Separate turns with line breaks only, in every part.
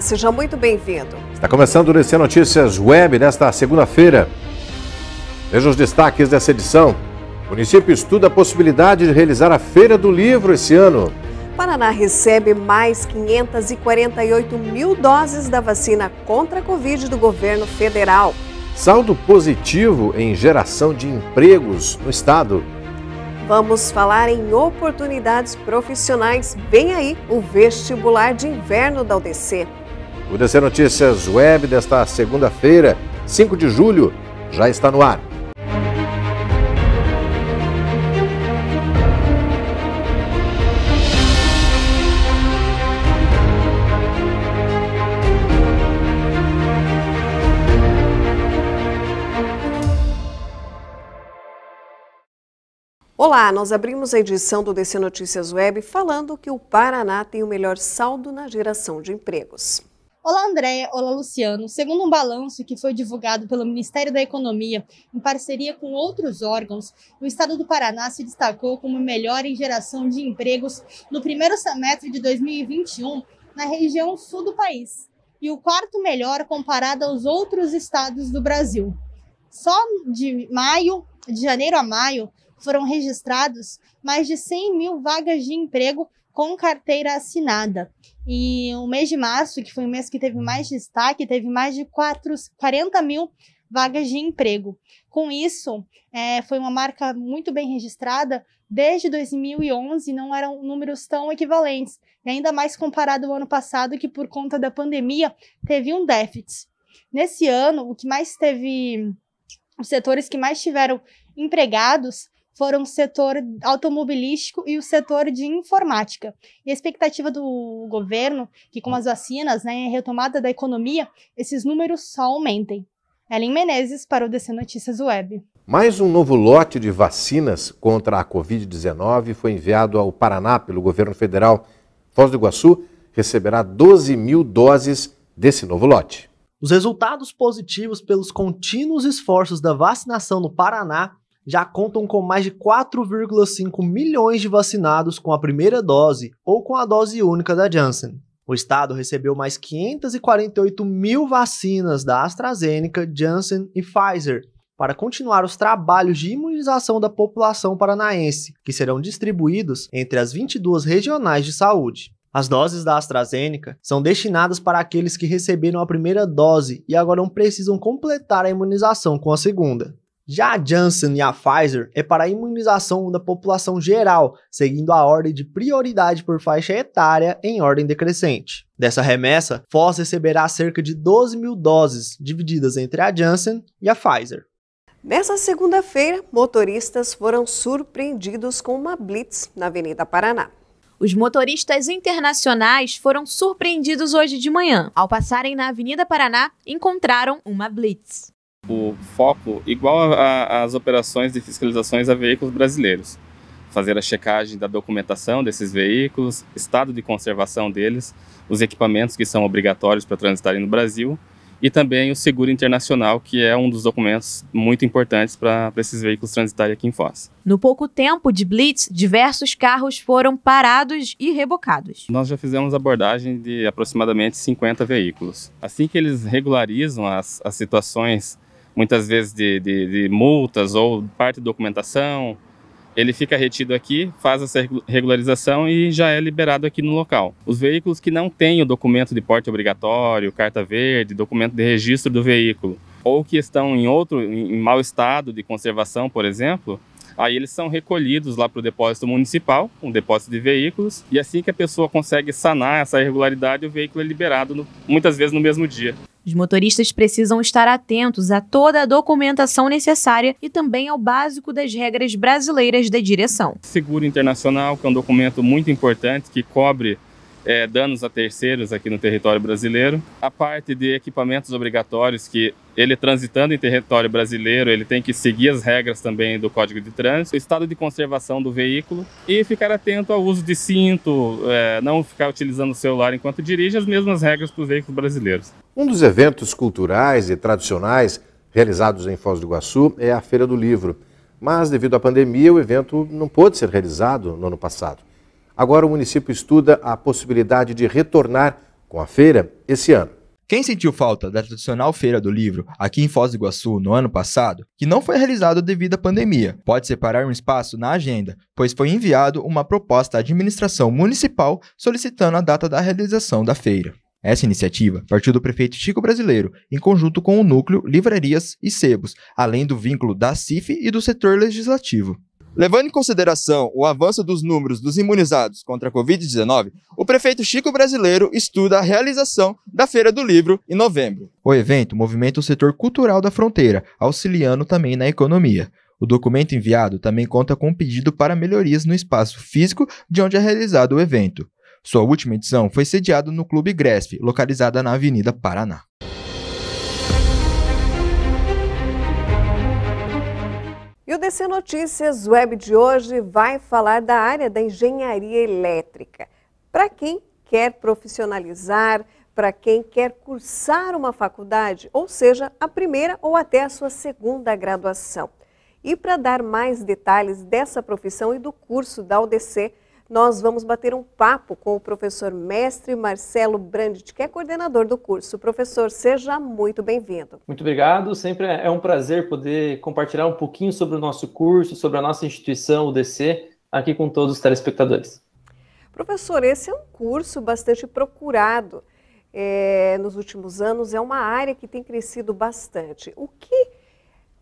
seja muito bem-vindo.
Está começando o DC Notícias Web nesta segunda-feira. Veja os destaques dessa edição. O município estuda a possibilidade de realizar a Feira do Livro esse ano.
Paraná recebe mais 548 mil doses da vacina contra a Covid do governo federal.
Saldo positivo em geração de empregos no estado.
Vamos falar em oportunidades profissionais. bem aí o vestibular de inverno da UDC.
O DC Notícias Web desta segunda-feira, 5 de julho, já está no ar.
Olá, nós abrimos a edição do DC Notícias Web falando que o Paraná tem o melhor saldo na geração de empregos.
Olá, Andréia. Olá, Luciano. Segundo um balanço que foi divulgado pelo Ministério da Economia, em parceria com outros órgãos, o estado do Paraná se destacou como melhor em geração de empregos no primeiro semestre de 2021 na região sul do país e o quarto melhor comparado aos outros estados do Brasil. Só de maio, de janeiro a maio, foram registrados mais de 100 mil vagas de emprego com carteira assinada. E o mês de março, que foi o mês que teve mais destaque, teve mais de 4, 40 mil vagas de emprego. Com isso, é, foi uma marca muito bem registrada. Desde 2011 não eram números tão equivalentes, e ainda mais comparado ao ano passado, que por conta da pandemia teve um déficit. Nesse ano, o que mais teve, os setores que mais tiveram empregados foram o setor automobilístico e o setor de informática. E a expectativa do governo, que com as vacinas né, e a retomada da economia, esses números só aumentem. Ellen Menezes para o DC Notícias Web.
Mais um novo lote de vacinas contra a Covid-19 foi enviado ao Paraná pelo governo federal. Foz do Iguaçu receberá 12 mil doses desse novo lote. Os resultados
positivos pelos contínuos esforços da vacinação no Paraná já contam com mais de 4,5 milhões de vacinados com a primeira dose ou com a dose única da Janssen. O estado recebeu mais 548 mil vacinas da AstraZeneca, Janssen e Pfizer para continuar os trabalhos de imunização da população paranaense, que serão distribuídos entre as 22 regionais de saúde. As doses da AstraZeneca são destinadas para aqueles que receberam a primeira dose e agora não precisam completar a imunização com a segunda. Já a Janssen e a Pfizer é para a imunização da população geral, seguindo a ordem de prioridade por faixa etária em ordem decrescente. Dessa remessa, Foz receberá cerca de 12 mil doses, divididas entre a Janssen e a Pfizer.
Nessa segunda-feira, motoristas foram surpreendidos com uma blitz na Avenida Paraná. Os motoristas internacionais foram surpreendidos hoje de manhã. Ao passarem na Avenida Paraná, encontraram uma blitz
o foco igual às operações de fiscalizações a veículos brasileiros. Fazer a checagem da documentação desses veículos, estado de conservação deles, os equipamentos que são obrigatórios para transitarem no Brasil e também o seguro internacional, que é um dos documentos muito importantes para esses veículos transitarem aqui em Foz.
No pouco tempo de blitz, diversos carros foram parados e rebocados.
Nós já fizemos abordagem de aproximadamente 50 veículos. Assim que eles regularizam as, as situações muitas vezes de, de, de multas ou parte de documentação, ele fica retido aqui, faz essa regularização e já é liberado aqui no local. Os veículos que não têm o documento de porte obrigatório, carta verde, documento de registro do veículo, ou que estão em outro em mau estado de conservação, por exemplo, Aí eles são recolhidos lá para o depósito municipal, um depósito de veículos, e assim que a pessoa consegue sanar essa irregularidade, o veículo é liberado no, muitas vezes no mesmo dia.
Os motoristas precisam estar atentos a toda a documentação necessária e também ao básico das regras
brasileiras da direção.
Seguro internacional, que é um documento muito importante que cobre é, danos a terceiros aqui no território brasileiro. A parte de equipamentos obrigatórios, que ele transitando em território brasileiro, ele tem que seguir as regras também do Código de Trânsito, o estado de conservação do veículo e ficar atento ao uso de cinto, é, não ficar utilizando o celular enquanto dirige, as mesmas regras para os veículos brasileiros.
Um dos eventos culturais e tradicionais realizados em Foz do Iguaçu é a Feira do Livro. Mas, devido à pandemia, o evento não pôde ser realizado no ano passado. Agora o município estuda a possibilidade de retornar com a feira esse ano.
Quem sentiu falta da tradicional Feira do Livro aqui em Foz do Iguaçu no ano passado, que não foi realizada devido à pandemia, pode separar um espaço na agenda, pois foi enviado uma proposta à administração municipal solicitando a data da realização da feira. Essa iniciativa partiu do prefeito Chico Brasileiro, em conjunto com o núcleo Livrarias e Sebos, além do vínculo da CIF e do setor legislativo. Levando em consideração o avanço dos números dos imunizados contra a Covid-19, o prefeito Chico Brasileiro estuda a realização da Feira do Livro em novembro. O evento movimenta o setor cultural da fronteira, auxiliando também na economia. O documento enviado também conta com um pedido para melhorias no espaço físico de onde é realizado o evento. Sua última edição foi sediada no Clube Gresf, localizada na Avenida Paraná.
E o DC Notícias Web de hoje vai falar da área da engenharia elétrica. Para quem quer profissionalizar, para quem quer cursar uma faculdade, ou seja, a primeira ou até a sua segunda graduação. E para dar mais detalhes dessa profissão e do curso da UDC, nós vamos bater um papo com o professor mestre Marcelo Brandt, que é coordenador do curso. Professor, seja muito bem-vindo.
Muito obrigado, sempre é um prazer poder compartilhar um pouquinho sobre o nosso curso, sobre a nossa instituição, o DC, aqui com todos os telespectadores.
Professor, esse é um curso bastante procurado é, nos últimos anos, é uma área que tem crescido bastante. O que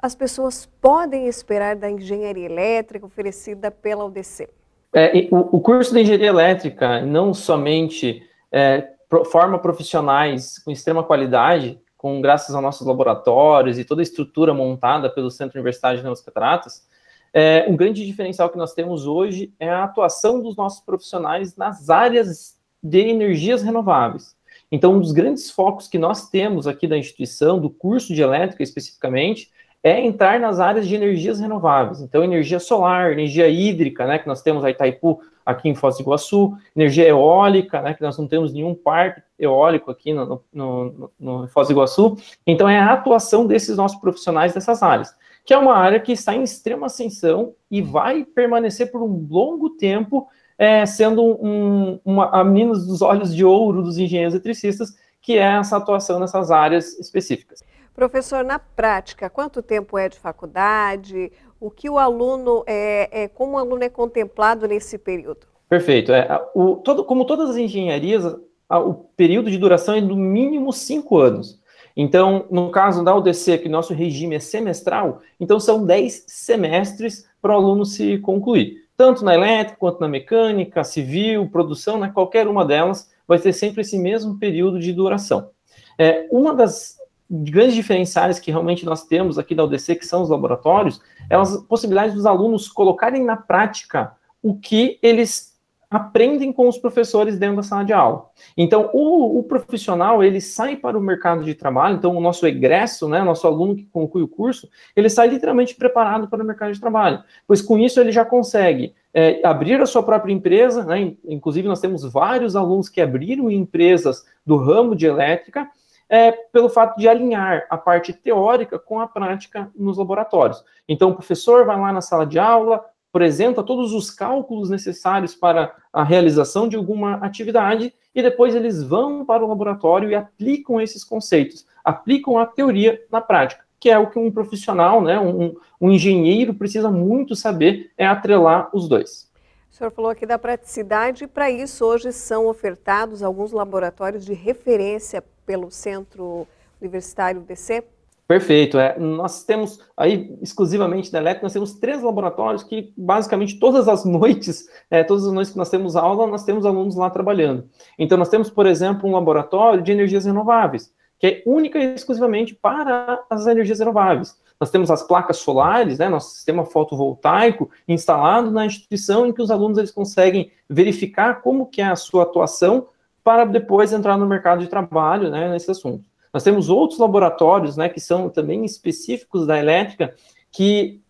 as pessoas podem esperar da engenharia elétrica oferecida pela UDC?
É, o, o, curso de engenharia elétrica não somente é, forma profissionais com extrema qualidade, com graças aos nossos laboratórios e toda a estrutura montada pelo Centro Universitário de Novas Cataratas, é, um grande diferencial que nós temos hoje é a atuação dos nossos profissionais nas áreas de energias renováveis. Então, um dos grandes focos que nós temos aqui da instituição, do curso de elétrica especificamente, é entrar nas áreas de energias renováveis. Então, energia solar, energia hídrica, né, que nós temos a Itaipu aqui em Foz do Iguaçu, energia eólica, né, que nós não temos nenhum parque eólico aqui no, no, no, no Foz do Iguaçu. Então, é a atuação desses nossos profissionais dessas áreas, que é uma área que está em extrema ascensão e vai permanecer por um longo tempo é, sendo um, uma, a menina dos olhos de ouro dos engenheiros eletricistas, que é essa atuação nessas áreas específicas.
Professor, na prática, quanto tempo é de faculdade? O que o aluno é, é como o aluno é contemplado nesse período?
Perfeito. É, o, todo, como todas as engenharias, a, o período de duração é no mínimo cinco anos. Então, no caso da UDC, que nosso regime é semestral, então são dez semestres para o aluno se concluir. Tanto na elétrica, quanto na mecânica, civil, produção, né, qualquer uma delas, vai ter sempre esse mesmo período de duração. É, uma das grandes diferenciais que realmente nós temos aqui da UDC, que são os laboratórios, é as possibilidades dos alunos colocarem na prática o que eles aprendem com os professores dentro da sala de aula. Então, o, o profissional, ele sai para o mercado de trabalho, então o nosso egresso, né, nosso aluno que conclui o curso, ele sai literalmente preparado para o mercado de trabalho, pois com isso ele já consegue é, abrir a sua própria empresa, né, inclusive nós temos vários alunos que abriram empresas do ramo de elétrica, é, pelo fato de alinhar a parte teórica com a prática nos laboratórios. Então, o professor vai lá na sala de aula, apresenta todos os cálculos necessários para a realização de alguma atividade e depois eles vão para o laboratório e aplicam esses conceitos, aplicam a teoria na prática, que é o que um profissional, né, um, um engenheiro precisa muito saber, é atrelar os dois.
O senhor falou aqui da praticidade e para isso hoje são ofertados alguns laboratórios de referência pelo Centro Universitário DC?
Perfeito. É. Nós temos aí exclusivamente da Eletro, nós temos três laboratórios que basicamente todas as noites, é, todas as noites que nós temos aula, nós temos alunos lá trabalhando. Então nós temos, por exemplo, um laboratório de energias renováveis, que é única e exclusivamente para as energias renováveis. Nós temos as placas solares, né, nosso sistema fotovoltaico instalado na instituição em que os alunos eles conseguem verificar como que é a sua atuação para depois entrar no mercado de trabalho né, nesse assunto. Nós temos outros laboratórios né, que são também específicos da elétrica, que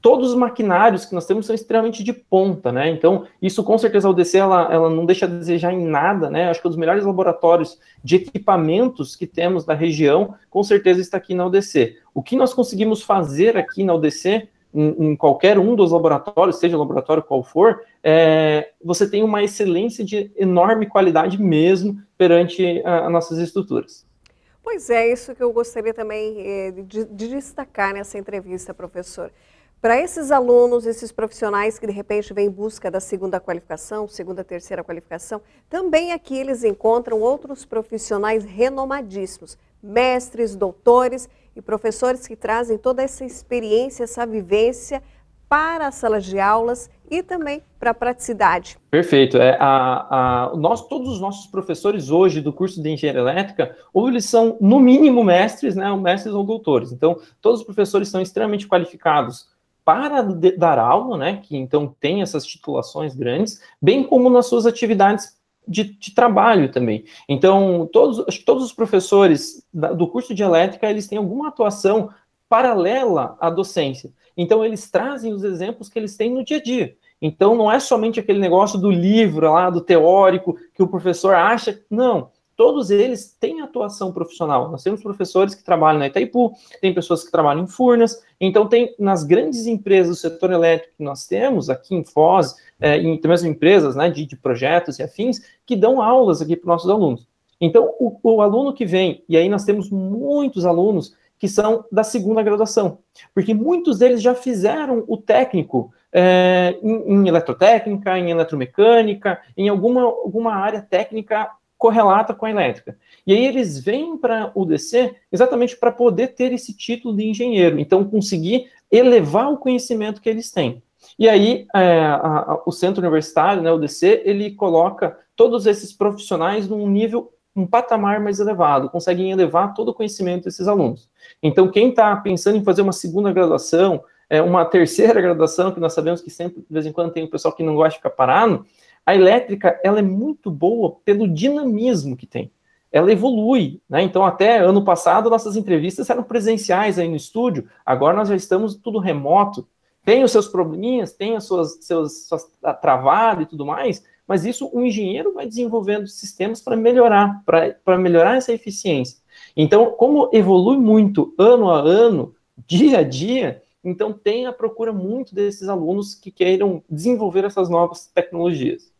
todos os maquinários que nós temos são extremamente de ponta, né? Então, isso com certeza a UDC ela, ela não deixa a desejar em nada, né? Acho que um dos melhores laboratórios de equipamentos que temos da região, com certeza está aqui na UDC. O que nós conseguimos fazer aqui na UDC em, qualquer um dos laboratórios, seja laboratório qual for, é, você tem uma excelência de enorme qualidade mesmo perante as nossas estruturas.
Pois é, isso que eu gostaria também é, de, de destacar nessa entrevista, professor. Para esses alunos, esses profissionais que de repente vêm em busca da segunda qualificação, segunda, terceira qualificação, também aqui eles encontram outros profissionais renomadíssimos, mestres, doutores e professores que trazem toda essa experiência, essa vivência para as salas de aulas e também para a praticidade.
Perfeito. É, a, a, nós, todos os nossos professores hoje do curso de Engenharia Elétrica, ou eles são, no mínimo, mestres, né, ou mestres ou doutores. Então, todos os professores são extremamente qualificados para dar aula, né, que então tem essas titulações grandes, bem como nas suas atividades de, de, trabalho também. Então, todos, todos os professores da, do curso de elétrica, eles têm alguma atuação paralela à docência. Então, eles trazem os exemplos que eles têm no dia a dia. Então, não é somente aquele negócio do livro lá, do teórico, que o professor acha. Não, todos eles têm atuação profissional. Nós temos professores que trabalham na Itaipu, tem pessoas que trabalham em Furnas, então tem nas grandes empresas do setor elétrico que nós temos, aqui em Foz, é, em empresas né, de, de, projetos e afins, que dão aulas aqui para os nossos alunos. Então, o, o aluno que vem, e aí nós temos muitos alunos que são da segunda graduação, porque muitos deles já fizeram o técnico, é, em, em, eletrotécnica, em eletromecânica, em alguma, alguma área técnica correlata com a elétrica. E aí eles vêm para o UDC exatamente para poder ter esse título de engenheiro, então conseguir elevar o conhecimento que eles têm. E aí é, a, a, o centro universitário, né, o UDC, ele coloca todos esses profissionais num nível, um patamar mais elevado, conseguem elevar todo o conhecimento desses alunos. Então quem está pensando em fazer uma segunda graduação, é, uma terceira graduação, que nós sabemos que sempre, de vez em quando, tem o um pessoal que não gosta de ficar parado, a elétrica, ela é muito boa pelo dinamismo que tem. Ela evolui, né? Então, até ano passado, nossas entrevistas eram presenciais aí no estúdio, agora nós já estamos tudo remoto. Tem os seus probleminhas, tem as suas, seus, suas ah, travadas e tudo mais, mas isso o engenheiro vai desenvolvendo sistemas para melhorar, para melhorar essa eficiência. Então, como evolui muito ano a ano, dia a dia, então tem a procura muito desses alunos que queiram desenvolver essas novas tecnologias.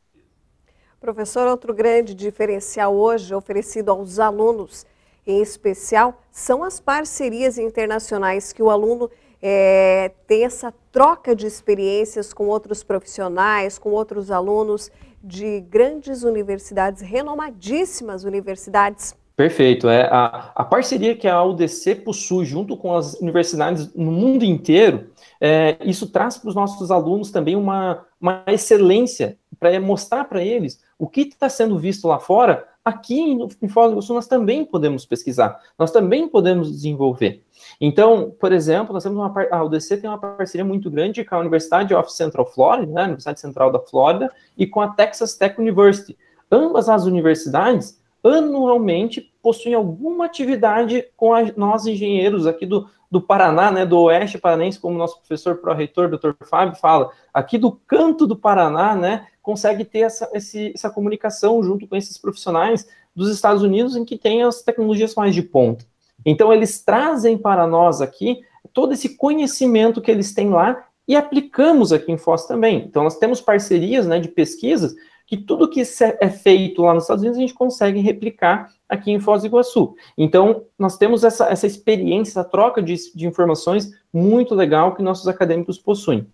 Professor, outro grande diferencial hoje oferecido aos alunos, em especial, são as parcerias internacionais que o aluno é, tem essa troca de experiências com outros profissionais, com outros alunos de grandes universidades, renomadíssimas universidades.
Perfeito. É, a, a parceria que a UDC possui junto com as universidades no mundo inteiro, é, isso traz para os nossos alunos também uma, uma excelência para mostrar para eles o que está sendo visto lá fora, aqui em Foz do Iguaçu nós também podemos pesquisar, nós também podemos desenvolver. Então, por exemplo, nós temos uma a UDC tem uma parceria muito grande com a Universidade of Central Florida, né, Universidade Central da Flórida, e com a Texas Tech University. Ambas as universidades anualmente possuem alguma atividade com a, nós engenheiros aqui do, do Paraná, né, do Oeste Paranense, como nosso professor pró-reitor, Dr. Fábio, fala, aqui do canto do Paraná, né, consegue ter essa, esse, essa comunicação junto com esses profissionais dos Estados Unidos em que tem as tecnologias mais de ponta. Então, eles trazem para nós aqui todo esse conhecimento que eles têm lá e aplicamos aqui em Foz também. Então, nós temos parcerias né, de pesquisas que tudo que é, é feito lá nos Estados Unidos a gente consegue replicar aqui em Foz do Iguaçu. Então, nós temos essa, essa experiência, essa troca de, de informações muito legal que nossos acadêmicos possuem.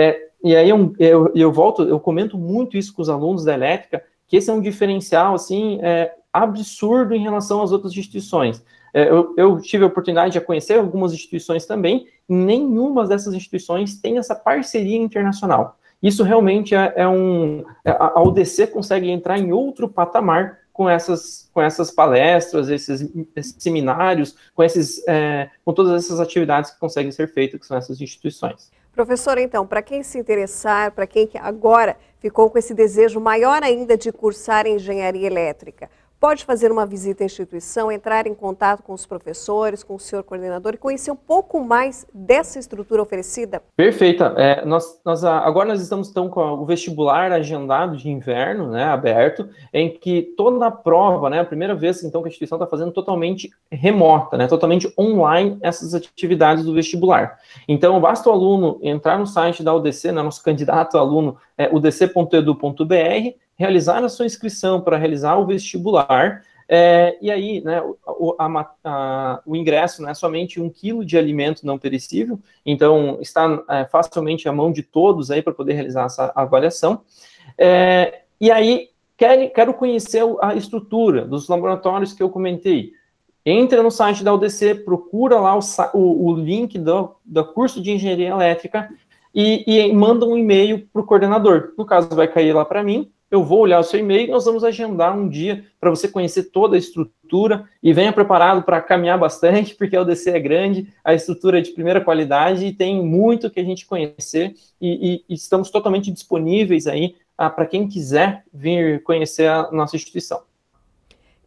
É, e aí eu, eu, eu, volto, eu comento muito isso com os alunos da elétrica, que esse é um diferencial, assim, é, absurdo em relação às outras instituições. É, eu, eu, tive a oportunidade de conhecer algumas instituições também, e nenhuma dessas instituições tem essa parceria internacional. Isso realmente é, é um... É, a UDC consegue entrar em outro patamar com essas, com essas palestras, esses, esses seminários, com, esses, é, com todas essas atividades que conseguem ser feitas com essas instituições.
Professora, então, para quem se interessar, para quem agora ficou com esse desejo maior ainda de cursar engenharia elétrica, pode fazer uma visita à instituição, entrar em contato com os professores, com o senhor coordenador e conhecer um pouco mais dessa estrutura oferecida?
Perfeita. É, nós, nós, ah, agora nós estamos então, com o vestibular agendado de inverno, né, aberto, em que toda a prova, né, a primeira vez então que a instituição está fazendo totalmente remota, né, totalmente online essas atividades do vestibular. Então basta o aluno entrar no site da UDC, né, nosso candidato aluno é, udc.edu.br, realizar a sua inscrição para realizar o vestibular. É, e aí, né, o, a, a, o, ingresso é somente um quilo de alimento não perecível, então está é, facilmente à mão de todos aí para poder realizar essa avaliação. É, e aí, quer, quero conhecer a estrutura dos laboratórios que eu comentei. Entra no site da UDC, procura lá o, o, o link do, do curso de Engenharia Elétrica e, e manda um e-mail para o coordenador. No caso, vai cair lá para mim, eu vou olhar o seu e-mail, e nós vamos agendar um dia para você conhecer toda a estrutura e venha preparado para caminhar bastante, porque a UDC é grande, a estrutura é de primeira qualidade e tem muito que a gente conhecer e, e estamos totalmente disponíveis aí ah, para quem quiser vir conhecer a nossa instituição.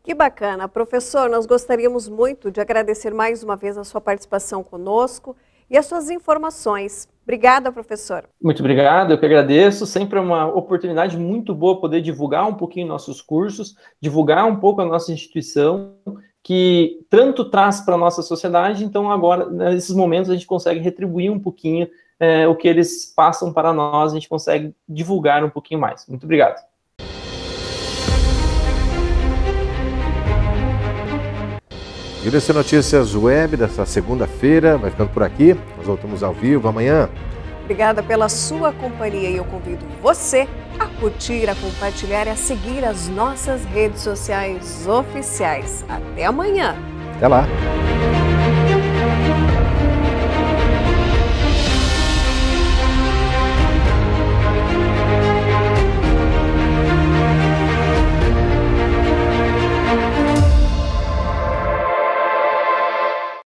Que bacana. Professor, nós gostaríamos muito de agradecer mais uma vez a sua participação conosco e as suas informações. Obrigada, professor. Muito obrigado,
eu que agradeço. Sempre é uma oportunidade muito boa poder divulgar um pouquinho nossos cursos, divulgar um pouco a nossa instituição, que tanto traz para a nossa sociedade, então agora, nesses momentos, a gente consegue retribuir um pouquinho é, o que eles passam para nós, a gente consegue divulgar um pouquinho mais. Muito obrigado.
Direção Notícias Web dessa segunda-feira vai ficando por aqui. Nós voltamos ao vivo amanhã.
Obrigada pela sua companhia e eu convido você a curtir, a compartilhar e a seguir as nossas redes sociais oficiais. Até amanhã.
Até lá.